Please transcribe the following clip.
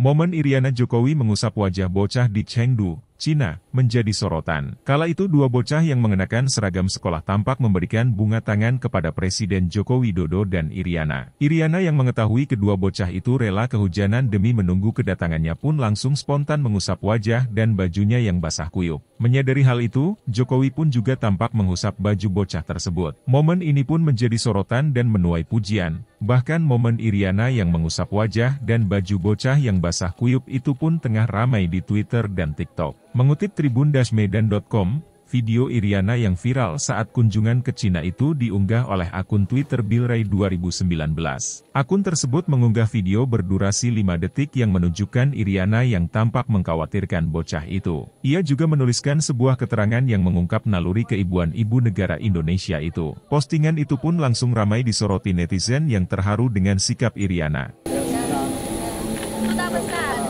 Momen Iriana Jokowi mengusap wajah bocah di Chengdu, Cina, menjadi sorotan. Kala itu dua bocah yang mengenakan seragam sekolah tampak memberikan bunga tangan kepada Presiden Joko Widodo dan Iriana. Iriana yang mengetahui kedua bocah itu rela kehujanan demi menunggu kedatangannya pun langsung spontan mengusap wajah dan bajunya yang basah kuyup. Menyadari hal itu, Jokowi pun juga tampak mengusap baju bocah tersebut. Momen ini pun menjadi sorotan dan menuai pujian. Bahkan momen Iriana yang mengusap wajah dan baju bocah yang basah kuyup itu pun tengah ramai di Twitter dan TikTok. Mengutip tribundasmedan.com, video Iriana yang viral saat kunjungan ke Cina itu diunggah oleh akun Twitter Bilray 2019. Akun tersebut mengunggah video berdurasi 5 detik yang menunjukkan Iriana yang tampak mengkhawatirkan bocah itu. Ia juga menuliskan sebuah keterangan yang mengungkap naluri keibuan ibu negara Indonesia itu. Postingan itu pun langsung ramai disoroti netizen yang terharu dengan sikap Iriana. besar.